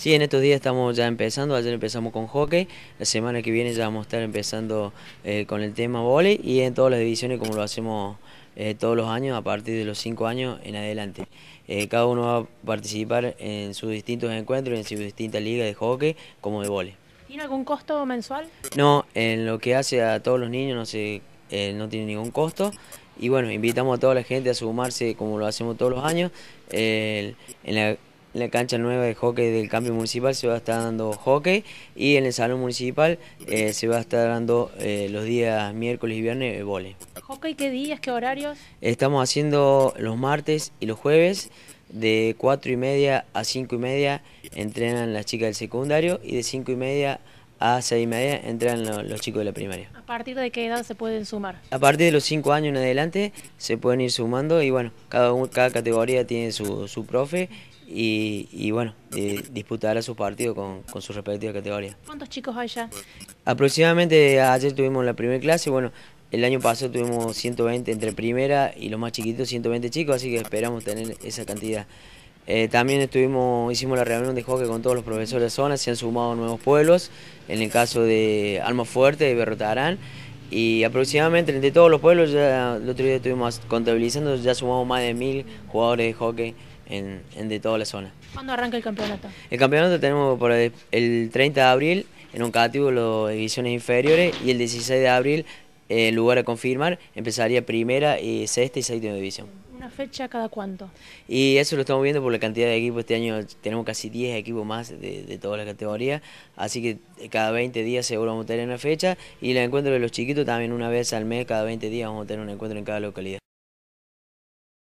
Sí, en estos días estamos ya empezando, ayer empezamos con hockey, la semana que viene ya vamos a estar empezando eh, con el tema vole y en todas las divisiones como lo hacemos eh, todos los años a partir de los cinco años en adelante. Eh, cada uno va a participar en sus distintos encuentros, en sus distintas ligas de hockey como de vole. ¿Tiene algún costo mensual? No, en lo que hace a todos los niños no, se, no tiene ningún costo y bueno, invitamos a toda la gente a sumarse como lo hacemos todos los años. en la en la cancha nueva de hockey del cambio municipal se va a estar dando hockey y en el salón municipal eh, se va a estar dando eh, los días miércoles y viernes eh, vole. ¿Hockey qué días, qué horarios? Estamos haciendo los martes y los jueves de 4 y media a 5 y media entrenan las chicas del secundario y de 5 y media a seis y media entran los chicos de la primaria. ¿A partir de qué edad se pueden sumar? A partir de los cinco años en adelante se pueden ir sumando y bueno, cada, cada categoría tiene su, su profe y, y bueno, disputar eh, disputará su partido con, con su respectiva categoría. ¿Cuántos chicos hay ya? Aproximadamente ayer tuvimos la primera clase, bueno, el año pasado tuvimos 120 entre primera y los más chiquitos, 120 chicos, así que esperamos tener esa cantidad. Eh, también estuvimos, hicimos la reunión de hockey con todos los profesores de zona, se han sumado nuevos pueblos, en el caso de Alma Fuerte, de Berrotarán, y aproximadamente entre todos los pueblos, el otro día estuvimos contabilizando, ya sumamos más de mil jugadores de hockey en, de toda la zona. ¿Cuándo arranca el campeonato? El campeonato tenemos por el, 30 de abril en un catíbulo de divisiones inferiores y el 16 de abril, en eh, lugar de confirmar, empezaría primera, y sexta y séptima división. ¿Una fecha cada cuánto? Y eso lo estamos viendo por la cantidad de equipos. Este año tenemos casi 10 equipos más de, de todas las categorías. Así que eh, cada 20 días seguro vamos a tener una fecha. Y el encuentro de los chiquitos también una vez al mes, cada 20 días vamos a tener un encuentro en cada localidad.